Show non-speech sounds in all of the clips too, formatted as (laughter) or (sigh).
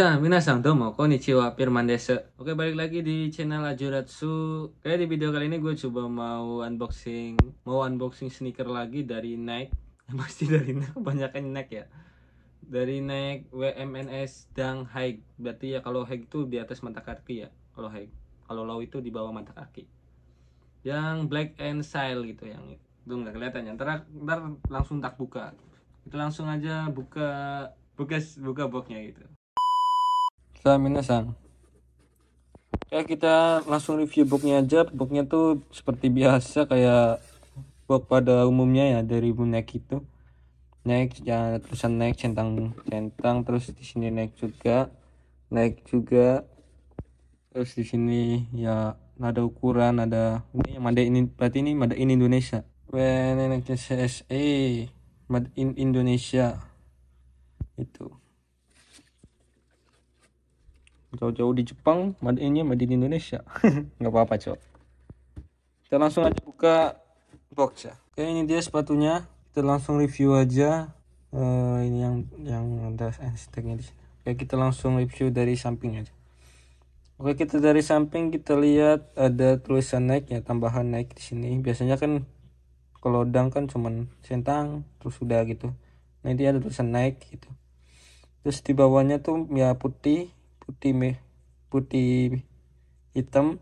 Desa oke balik lagi di channel Ajuratsu. Kayak di video kali ini gue coba mau unboxing, mau unboxing sneaker lagi dari Nike. (laughs) Pasti dari Nike, kebanyakan Nike ya. Dari Nike WMNS dan hike Berarti ya kalau hike itu di atas mata kaki ya, kalau hike Kalau low itu di bawah mata kaki. Yang black and style gitu yang itu nggak kelihatan ya. Ntar, ntar langsung tak buka. Itu langsung aja buka buka buka boxnya gitu. Sa minasan. Ya kita langsung review booknya aja. Booknya tuh seperti biasa kayak book pada umumnya ya dari Bunek itu. naik ya tulisan naik centang centang terus di sini naik juga naik juga terus di sini ya ada ukuran ada ini yang ada ini berarti ini ada in Indonesia when CSE made in Indonesia itu jauh-jauh di Jepang madinnya madin Indonesia (laughs) nggak apa-apa cok kita langsung aja buka box ya oke ini dia sepatunya kita langsung review aja uh, ini yang yang ada hashtagnya di sini oke kita langsung review dari samping aja oke kita dari samping kita lihat ada tulisan naiknya, ya tambahan naik di sini biasanya kan kalau dang kan cuman centang, terus sudah gitu nah ini ada tulisan naik gitu terus di bawahnya tuh ya putih putih putih hitam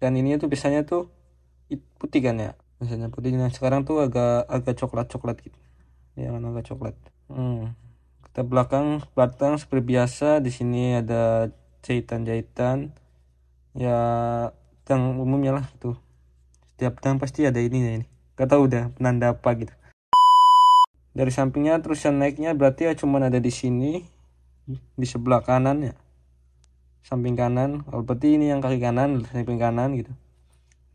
dan ini tuh biasanya tuh putih kan ya misalnya putih nah sekarang tuh agak agak coklat coklat gitu ya kan agak coklat hmm. kita belakang belakang seperti biasa di sini ada jahitan jahitan ya yang umumnya lah tuh. setiap tang pasti ada ini ya ini gak tau udah penanda apa gitu dari sampingnya terus yang naiknya berarti ya cuman ada di sini di sebelah kanan ya samping kanan kalau peti ini yang kaki kanan samping kanan gitu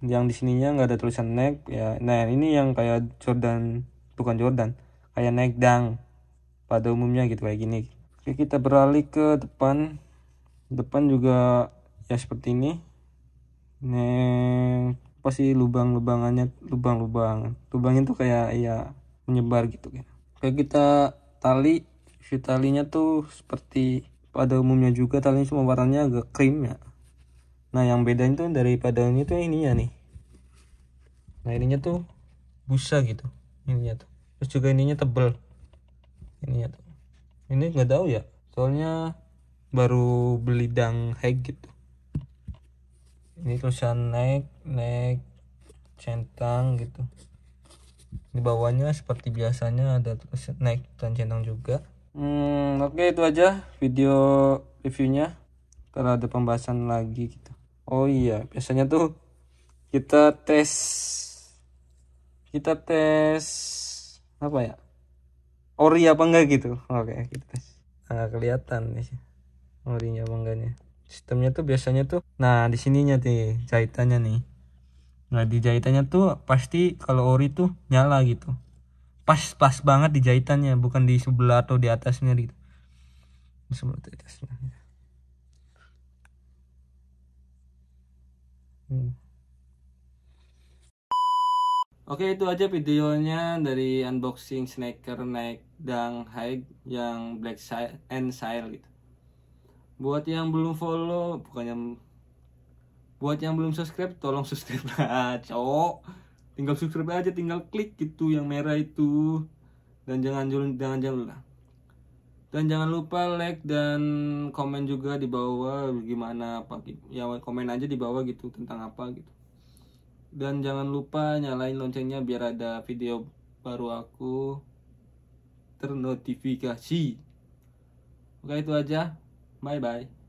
yang di sininya nggak ada tulisan neck ya nah ini yang kayak Jordan bukan Jordan kayak neck dang pada umumnya gitu kayak gini Oke kita beralih ke depan depan juga ya seperti ini nih pasti lubang-lubangannya lubang-lubang lubangnya tuh kayak ya menyebar gitu kan kayak kita tali si talinya tuh seperti pada umumnya juga tali cuma warnanya agak krim ya nah yang beda itu tuh daripada ini tuh ininya nih nah ininya tuh busa gitu ininya tuh terus juga ininya tebel ininya tuh ini nggak tahu ya soalnya baru beli dang hag gitu ini tulisan naik naik centang gitu di bawahnya seperti biasanya ada tulisan naik dan centang juga Hmm, oke okay, itu aja video reviewnya. Kalau ada pembahasan lagi gitu. Oh iya, biasanya tuh kita tes kita tes apa ya? Ori apa enggak gitu. Oke, okay, kita tes. Enggak nah, kelihatan nih. Orinya apa enggaknya. Sistemnya tuh biasanya tuh nah di sininya nih jahitannya nih. Nah, di jahitannya tuh pasti kalau ori tuh nyala gitu pas-pas banget di jahitannya bukan di sebelah atau di atasnya gitu sebelah di atasnya hmm. Oke itu aja videonya dari unboxing sneaker Nike dan High yang Black Side and Sile gitu. Buat yang belum follow, bukannya buat yang belum subscribe tolong subscribe lah, (laughs) cowok tinggal subscribe aja tinggal klik gitu yang merah itu dan jangan jangan jangan lah dan jangan lupa like dan komen juga di bawah gimana apa gitu ya komen aja di bawah gitu tentang apa gitu dan jangan lupa nyalain loncengnya biar ada video baru aku ternotifikasi oke itu aja bye bye